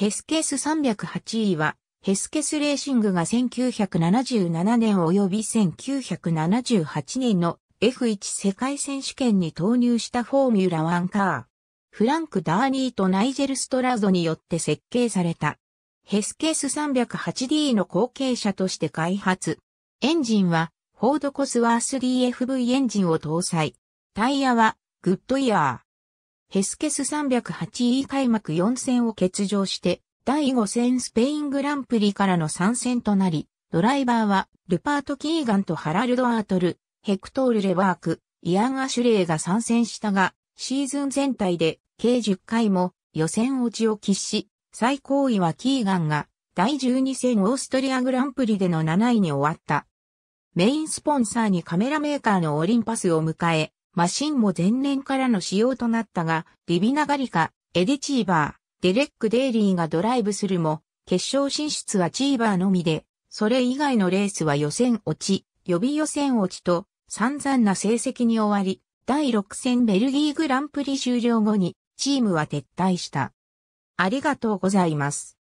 ヘスケス308位は、ヘスケスレーシングが1977年及び1978年の F1 世界選手権に投入したフォーミュラワンカー。フランク・ダーニーとナイジェル・ストラゾによって設計された。ヘスケース 308D の後継者として開発。エンジンは、フォードコスワース DFV エンジンを搭載。タイヤは、グッドイヤー。ヘスケス3 0 8位開幕4戦を欠場して、第5戦スペイングランプリからの参戦となり、ドライバーは、ルパート・キーガンとハラルド・アートル、ヘクトール・レワーク、イアン・アシュレイが参戦したが、シーズン全体で、計10回も予選落ちを喫し、最高位はキーガンが、第12戦オーストリアグランプリでの7位に終わった。メインスポンサーにカメラメーカーのオリンパスを迎え、マシンも前年からの仕様となったが、リビナガリカ、エデチーバー、デレック・デイリーがドライブするも、決勝進出はチーバーのみで、それ以外のレースは予選落ち、予備予選落ちと、散々な成績に終わり、第6戦ベルギーグランプリ終了後に、チームは撤退した。ありがとうございます。